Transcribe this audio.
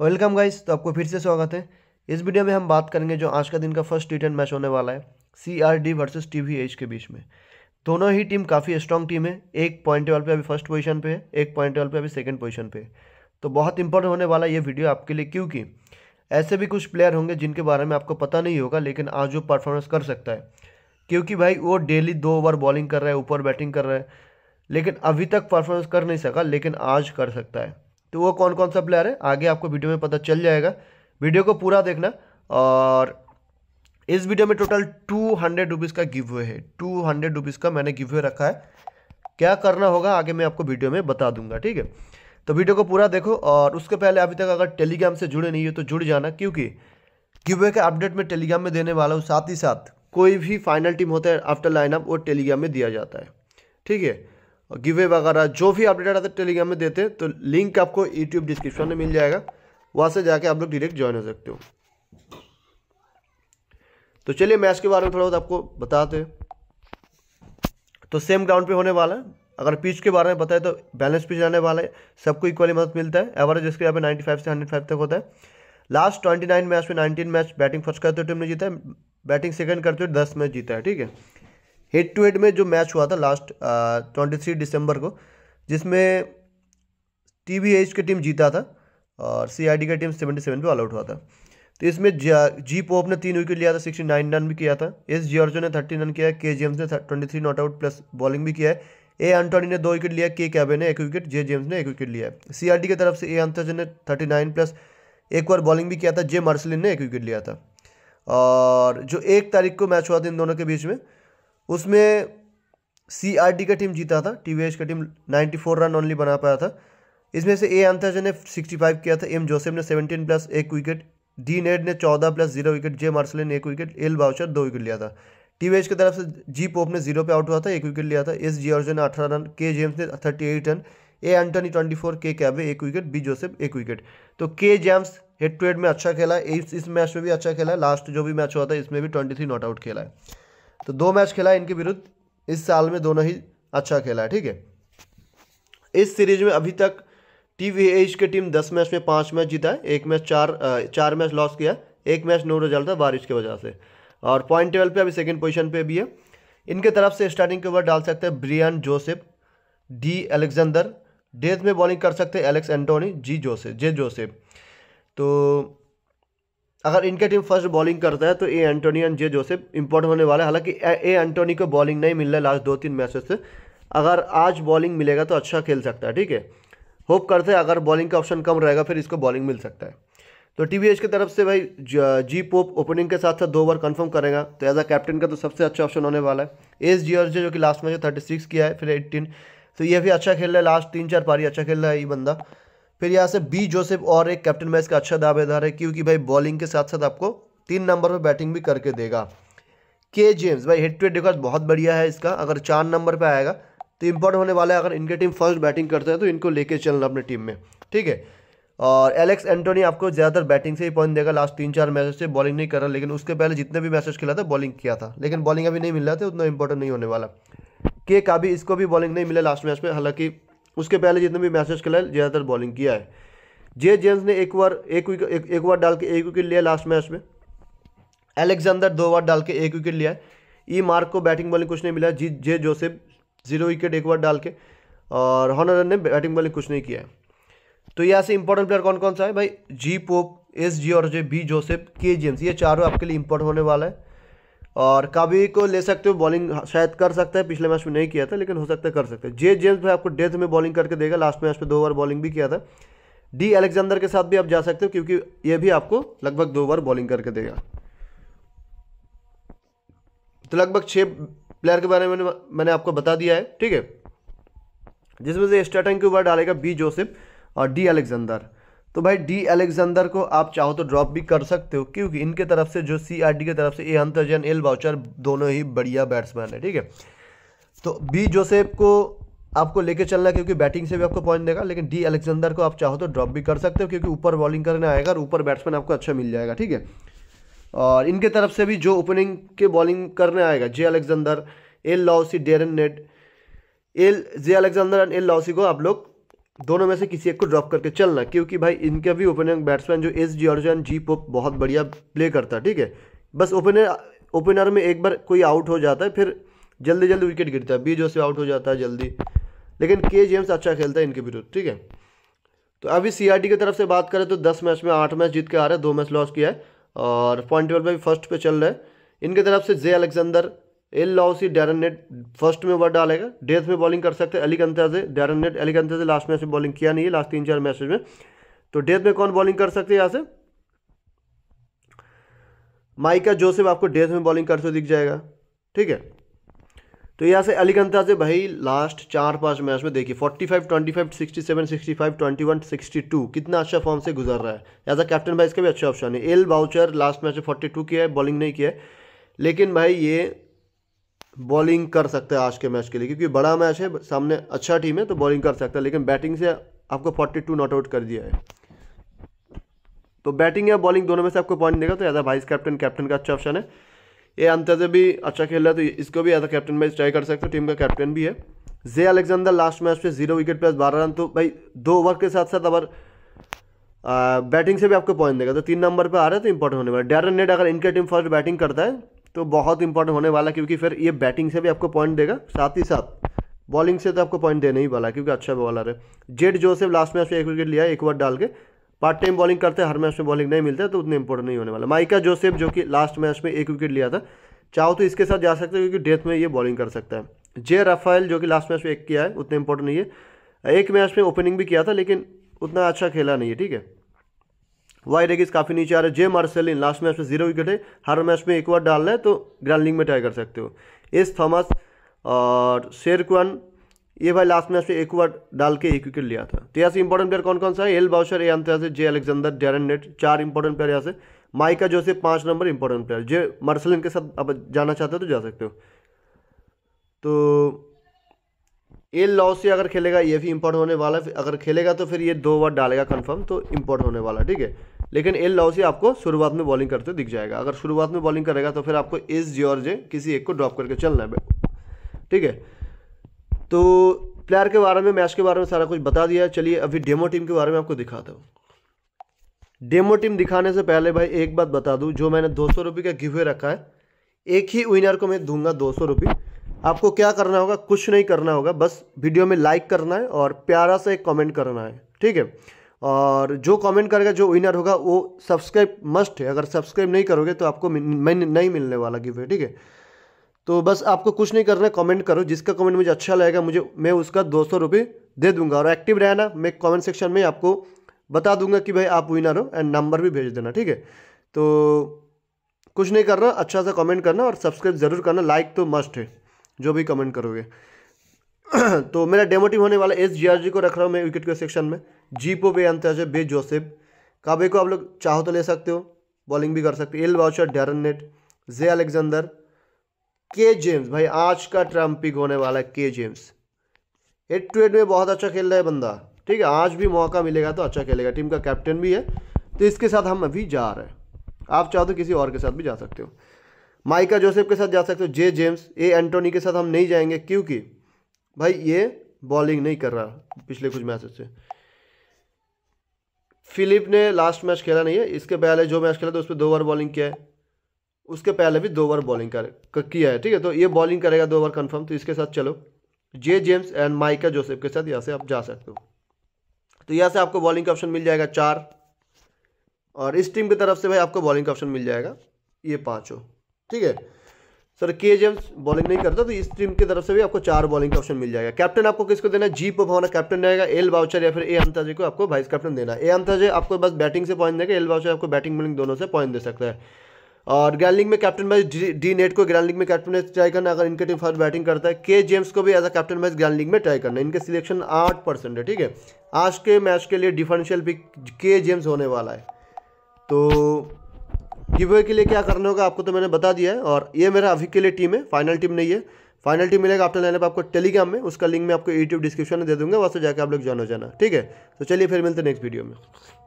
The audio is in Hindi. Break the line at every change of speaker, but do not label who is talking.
वेलकम गाइस तो आपको फिर से स्वागत है इस वीडियो में हम बात करेंगे जो आज का दिन का फर्स्ट टी टेन मैच होने वाला है C R D versus T V H के बीच में दोनों ही टीम काफ़ी स्ट्रॉन्ग टीम है एक पॉइंट टेबल पे अभी फर्स्ट पोजीशन पे है एक पॉइंट टेबल पे अभी सेकंड पोजीशन पे तो बहुत इंपॉर्टेंट होने वाला ये वीडियो आपके लिए क्योंकि ऐसे भी कुछ प्लेयर होंगे जिनके बारे में आपको पता नहीं होगा लेकिन आज वो परफॉर्मेंस कर सकता है क्योंकि भाई वो डेली दो ओवर बॉलिंग कर रहा है ऊपर बैटिंग कर रहा है लेकिन अभी तक परफॉर्मेंस कर नहीं सका लेकिन आज कर सकता है तो वो कौन कौन सा प्लेयर है आगे आपको वीडियो में पता चल जाएगा वीडियो को पूरा देखना और इस वीडियो में टोटल टू हंड्रेड रुपीज़ का गिव हुए है टू हंड्रेड रुपीज़ का मैंने गिव हुए रखा है क्या करना होगा आगे मैं आपको वीडियो में बता दूंगा ठीक है तो वीडियो को पूरा देखो और उसके पहले अभी तक अगर टेलीग्राम से जुड़े नहीं हो तो जुड़ जाना क्योंकि गिव हुए के अपडेट में टेलीग्राम में देने वाला हूँ साथ ही साथ कोई भी फाइनल टीम होता है आफ्टर लाइनअप वो टेलीग्राम में दिया जाता है ठीक है गिवे वगैरह जो भी अपडेट है टेलीग्राम में देते हैं तो लिंक आपको यूट्यूब डिस्क्रिप्शन में मिल जाएगा वहाँ से जाके आप लोग डायरेक्ट ज्वाइन हो सकते हो तो चलिए मैच के बारे में थोड़ा बहुत आपको बताते हैं तो सेम ग्राउंड पे होने वाला है अगर पिच के बारे में बताए तो बैलेंस पिच रहने वाला है सबको इक्वली मदद मिलता है एवरेज इसके यहाँ पे नाइन्टी फाइव से हंड्रेड फाइव तक होता है लास्ट ट्वेंटी नाइन मैच में नाइनटीन मैच बैटिंग फर्स्ट करते हुए टीम ने जीता है बैटिंग सेकेंड करते हुए दस मैच जीता है ठीक है हेड टू हेड में जो मैच हुआ था लास्ट ट्वेंटी थ्री दिसंबर को जिसमें टी वी एच की टीम जीता था और सी आई डी का टीम सेवेंटी सेवन पर ऑल आउट हुआ था तो इसमें जी पोप ने तीन विकेट लिया था सिक्सटी नाइन रन भी किया था एस जियॉर्जो ने थर्टी रन किया है के जेम्स ने twenty three not out plus bowling भी किया है ए एंटोनी ने दो विकेट लिया के कैबे ने एक विकेट जे जेम्स ने एक विकेट लिया है सी आर डी की तरफ से ए एंथर्जन ने थर्टी नाइन प्लस एक बार बॉलिंग भी किया था जे मार्सलिन ने एक विकेट लिया था और जो एक तारीख को मैच हुआ था इन दोनों के बीच में उसमें सी आर का टीम जीता था टी वी एच का टीम 94 रन ओनली बना पाया था इसमें से ए अंताजा ने 65 किया था एम जोसेफ ने 17 प्लस एक विकेट डी नेड ने 14 plus zero wicket J Marshall ने एक विकेट एल बाउचर दो विकेट लिया था टी वी एच की तरफ से जी पोप ने जीरो पे आउट हुआ था एक विकेट लिया था एस जियॉर्जो ने अठारह रन के जेम्स ने thirty eight run A Antony twenty four के कैबे एक विकेट बी जोसेफ एक विकेट तो K James head to head में अच्छा खेला इस इस मैच में भी अच्छा खेला है लास्ट जो भी मैच हुआ था इसमें भी ट्वेंटी थ्री नॉट आउट खेला है तो दो मैच खेला इनके विरुद्ध इस साल में दोनों ही अच्छा खेला है ठीक है इस सीरीज में अभी तक टी वी एच की टीम दस मैच में पाँच मैच जीता है एक मैच चार चार मैच लॉस किया है एक मैच नो रिजल्ट था बारिश की वजह से और पॉइंट टेबल पे अभी सेकंड पोजीशन पे भी है इनके तरफ से स्टार्टिंग के ओवर डाल सकते हैं Brian Joseph D Alexander death में बॉलिंग कर सकते हैं Alex Antony G Joseph J Joseph तो अगर इनका टीम फर्स्ट बॉलिंग करता है तो A Antony and J Joseph important होने वाला है हालांकि ए एंटोनी को बॉलिंग नहीं मिल रहा है लास्ट दो तीन मैचेस से अगर आज बॉलिंग मिलेगा तो अच्छा खेल सकता है ठीक है होप करते हैं अगर बॉलिंग का ऑप्शन कम रहेगा फिर इसको बॉलिंग मिल सकता है तो टी की तरफ से भाई जी पोप ओपनिंग के साथ साथ दो ओवर कन्फर्म करेगा तो एज अ कैप्टन का तो सबसे अच्छा ऑप्शन होने वाला है एस जी और जे जो कि लास्ट मैच थर्टी सिक्स किया है फिर एट्टीन तो ये भी अच्छा खेल रहा है लास्ट तीन चार पारी अच्छा खेल रहा है ये बंदा फिर यहाँ से बी जोसेफ और एक कैप्टन मैच का अच्छा दावेदार है क्योंकि भाई बॉलिंग के साथ साथ आपको तीन नंबर पर बैटिंग भी करके देगा के जेम्स भाई टू हेड रिकॉर्ड बहुत बढ़िया है इसका अगर चार नंबर पर आएगा तो इम्पोर्टेंट होने वाला है अगर इनके टीम फर्स्ट बैटिंग करते हैं तो इनको लेके चलना अपनी टीम में ठीक है और एलेक्स एंटोनी आपको ज़्यादातर बैटिंग से ही पॉइंट देगा लास्ट तीन चार मैचेस से बॉलिंग नहीं कर रहा लेकिन उसके पहले जितने भी मैचेस खेला था बॉलिंग किया था लेकिन बॉलिंग अभी नहीं मिल रहा था उतना इंपॉर्टेंट नहीं होने वाला के का भी इसको भी बॉलिंग नहीं मिला लास्ट मैच में हालांकि उसके पहले जितने भी मैसेज खिलाए ज़्यादातर बॉलिंग किया है जे जेम्स ने एक बार एक विकेट एक, बार डाल के एक विकेट लिया लास्ट मैच में एलेक्जेंडर दो बार डाल के एक विकेट लिया है ई मार्क को बैटिंग बॉलिंग कुछ नहीं मिला G J Joseph zero wicket एक बार डाल के और हॉनर ने बैटिंग बॉलिंग कुछ नहीं किया है तो यहाँ से इंपॉर्टेंट प्लेयर कौन कौन सा है भाई जी पोप एस जी और J B Joseph K James ये चारों आपके लिए इंपॉर्टेंट होने वाला है और कभी को ले सकते हो बॉलिंग शायद कर सकता है पिछले मैच में नहीं किया था लेकिन हो सकता है कर सकते हैं जे जेम्स भाई आपको डेथ में बॉलिंग करके देगा लास्ट मैच में दो ओवर बॉलिंग भी किया था डी अलेक्जेंडर के साथ भी आप जा सकते हो क्योंकि ये भी आपको लगभग दो ओवर बॉलिंग करके देगा तो लगभग छः प्लेयर के बारे में मैंने आपको बता दिया है ठीक है जिसमें से स्टार्टिंग के ऊपर डालेगा बी जोसेफ और डी अलेक्जेंडर तो भाई डी अलेक्जेंडर को आप चाहो तो ड्रॉप भी कर सकते हो क्योंकि इनके तरफ से जो सी की तरफ से ए अंतर्जन एल बाउचर दोनों ही बढ़िया बैट्समैन है ठीक है तो बी जोसेफ को आपको लेके चलना क्योंकि बैटिंग से भी आपको पॉइंट देगा लेकिन डी अलेक्जेंडर को आप चाहो तो ड्रॉप भी कर सकते हो क्योंकि ऊपर बॉलिंग करने आएगा और ऊपर बैट्समैन आपको अच्छा मिल जाएगा ठीक है और इनके तरफ से भी जो ओपनिंग के बॉलिंग करने आएगा J Alexander L Louisy Darren Nate L J Alexander and L Louisy को आप लोग दोनों में से किसी एक को ड्रॉप करके चलना क्योंकि भाई इनका भी ओपनिंग बैट्समैन जो एस जॉर्जन जी पोप बहुत बढ़िया प्ले करता है ठीक है बस ओपनर ओपनर में एक बार कोई आउट हो जाता है फिर जल्दी जल्दी विकेट गिरता है बी से आउट हो जाता है जल्दी लेकिन के जेम्स अच्छा खेलता है इनके विरुद्ध ठीक है तो अभी सी की तरफ से बात करें तो दस मैच में आठ मैच जीत के आ रहे हैं दो मैच लॉस किया है और पॉइंट टेबल पर भी फर्स्ट पर चल रहे हैं इनके तरफ से J Alexander L Louisy Darren Nate first में ओवर डालेगा डेथ में बॉलिंग कर सकते हैं अलीगंता से डेरन नेट एलिकंथा से लास्ट मैच में बॉलिंग किया नहीं है लास्ट तीन चार मैच में तो डेथ में कौन बॉलिंग कर सकते हैं यहाँ से माइका जोसेफ आपको डेथ में बॉलिंग करते दिख जाएगा ठीक है तो यहाँ से अलीगंता से भाई लास्ट चार पांच मैच में देखिए 45, 25, 67, 65, 21, 62 कितना अच्छा फॉर्म से गुजर रहा है एज अ कैप्टन भाई इसका भी अच्छा ऑप्शन है एल बाउचर लास्ट मैच में 42 किया है बॉलिंग नहीं किया है लेकिन भाई ये बॉलिंग कर सकते हैं आज के मैच के लिए क्योंकि बड़ा मैच है सामने अच्छा टीम है तो बॉलिंग कर सकता है लेकिन बैटिंग से आपको फोर्टी टू नॉट आउट कर दिया है तो बैटिंग या बॉलिंग दोनों में से आपको पॉइंट देगा तो as a vice captain captain का अच्छा ऑप्शन है ये से भी अच्छा खेल रहा है तो इसको भी as a captain match try कर सकते हो टीम का कैप्टन भी है जे अलेक्जेंडर लास्ट मैच पे जीरो विकेट प्लस बारह रन तो भाई दो ओवर के साथ साथ अगर बैटिंग से भी आपको पॉइंट देगा तो तीन नंबर पर आ रहा है तो इंपॉर्टेंट होने वाला डेरन नेट अगर इनका टीम फर्स्ट बैटिंग करता है तो बहुत इंपॉर्टेंट होने वाला क्योंकि फिर ये बैटिंग से भी आपको पॉइंट देगा साथ ही साथ बॉलिंग से तो आपको पॉइंट देने ही वाला क्योंकि अच्छा बॉलर है जेड जोसेफ लास्ट मैच में एक विकेट लिया एक ओवर डाल के पार्ट टाइम बॉलिंग करते हैं हर मैच में बॉलिंग नहीं मिलता है तो उतने इंपॉर्टेंट नहीं होने वाला माइका जोसेफ जो कि लास्ट मैच में एक विकेट लिया था चाहो तो इसके साथ जा सकते हो क्योंकि डेथ में ये बॉलिंग कर सकता है जे राफेल जो कि लास्ट मैच में एक किया है उतना इंपॉर्टेंट नहीं है एक मैच में ओपनिंग भी किया था लेकिन उतना अच्छा खेला नहीं है ठीक है वाई रेगिस काफ़ी नीचे आ रहे हैं जे मार्सेलिन लास्ट मैच में जीरो विकेट है हर मैच में एक बार डालना है तो ग्रैंड लीग में ट्राई कर सकते हो एस थॉमस और शेरकुअन ये भाई लास्ट मैच में एक बार डाल के एक विकेट लिया था तो यहाँ से इंपॉर्टेंट प्लेयर कौन कौन सा है एल बाउशर ए अंत से जे अलेक्जेंडर डेरन नेट चार इंपॉर्टेंट प्लेयर यहाँ से माइका से पाँच number important player J Marcelin के साथ अब जाना चाहते हो तो जा सकते हो तो एल लॉ अगर खेलेगा ये भी इम्पोर्ट होने वाला है अगर खेलेगा तो फिर ये दो बार डालेगा कन्फर्म तो इम्पोर्ट होने वाला ठीक है लेकिन एल लाउसी आपको शुरुआत में बॉलिंग करते दिख जाएगा अगर शुरुआत में बॉलिंग करेगा तो फिर आपको एस जॉर्जे किसी एक को ड्रॉप करके चलना है ठीक है तो प्लेयर के बारे में मैच के बारे में सारा कुछ बता दिया चलिए अभी डेमो टीम के बारे में आपको दिखाता हूँ डेमो टीम दिखाने से पहले भाई एक बात बता दूँ जो मैंने दो सौ रुपये का गिवे रखा है एक ही विनर को मैं दूंगा दो सौ रुपये आपको क्या करना होगा कुछ नहीं करना होगा बस वीडियो में लाइक करना है और प्यारा सा एक कमेंट करना है ठीक है और जो कमेंट करेगा जो विनर होगा वो सब्सक्राइब मस्ट है अगर सब्सक्राइब नहीं करोगे तो आपको मैं नहीं मिलने वाला गिफ्ट है ठीक है तो बस आपको कुछ नहीं करना है कमेंट करो जिसका कमेंट मुझे अच्छा लगेगा मुझे मैं उसका दो सौ रुपये दे दूंगा और एक्टिव रहना मैं कमेंट सेक्शन में आपको बता दूंगा कि भाई आप विनर हो एंड नंबर भी भेज देना ठीक है तो कुछ नहीं करना अच्छा सा कमेंट करना और सब्सक्राइब ज़रूर करना लाइक तो मस्ट है जो भी कमेंट करोगे तो मेरा डेमो टीम होने वाला एस जी को रख रहा हूँ मैं विकेट के सेक्शन में जीपो बे अंतराज बे जोसेफ काबे को आप लोग चाहो तो ले सकते हो बॉलिंग भी कर सकते हो L Boucher Darren Nate J Alexander K James भाई आज का ट्रम्पिक होने वाला है K James eight to eight में बहुत अच्छा खेल रहा है बंदा ठीक है आज भी मौका मिलेगा तो अच्छा खेलेगा टीम का कैप्टन भी है तो इसके साथ हम अभी जा रहे हैं आप चाहो तो किसी और के साथ भी जा सकते हो माइका जोसेफ के साथ जा सकते हो जे जेम्स ए एंटोनी के साथ हम नहीं जाएंगे क्योंकि भाई ये बॉलिंग नहीं कर रहा पिछले कुछ मैच से फिलिप ने लास्ट मैच खेला नहीं है इसके पहले जो मैच खेला था उसमें दो बार बॉलिंग किया है उसके पहले भी दो बार बॉलिंग कर किया है ठीक है तो ये बॉलिंग करेगा दो बार कंफर्म तो इसके साथ चलो J James and Micah Joseph के साथ यहाँ से आप जा सकते हो तो यहाँ से आपको बॉलिंग का ऑप्शन मिल जाएगा चार और इस टीम की तरफ से भाई आपको बॉलिंग का ऑप्शन मिल जाएगा ये पाँच हो ठीक है सर के जेम्स बॉलिंग नहीं करता तो इस टीम की तरफ से भी आपको चार बॉलिंग का ऑप्शन मिल जाएगा कैप्टन आपको किसको देना है जी पवना कैप्टन रहेगा एल बाउचर या फिर ए अंताजे को आपको वाइस कैप्टन देना है ए अंताजे आपको बस बैटिंग से पॉइंट देगा एल बाउचर आपको बैटिंग बॉलिंग दोनों से पॉइंट दे सकता है और ग्रैंड में कैप्टन मैच डी नेट को ग्रैंड में कैप्टन मैच ट्राई करना अगर इनके टीम फर्स्ट बैटिंग करता है के जेम्स को भी as a captain match grand में ट्राई करना इनके सिलेक्शन आठ परसेंट है ठीक है आज के मैच के लिए डिफरेंशियल पिक के जेम्स होने वाला है तो गिवे के लिए क्या करना होगा आपको तो मैंने बता दिया है और ये मेरा अभी के लिए टीम है फाइनल टीम नहीं है फाइनल टीम मिलेगा आफ्टर लाइन आपको टेलीग्राम में उसका लिंक मैं आपको यूट्यूब डिस्क्रिप्शन में दे दूंगा वहाँ से जाकर आप लोग ज्वाइन हो जाना ठीक है तो चलिए फिर मिलते हैं नेक्स्ट वीडियो में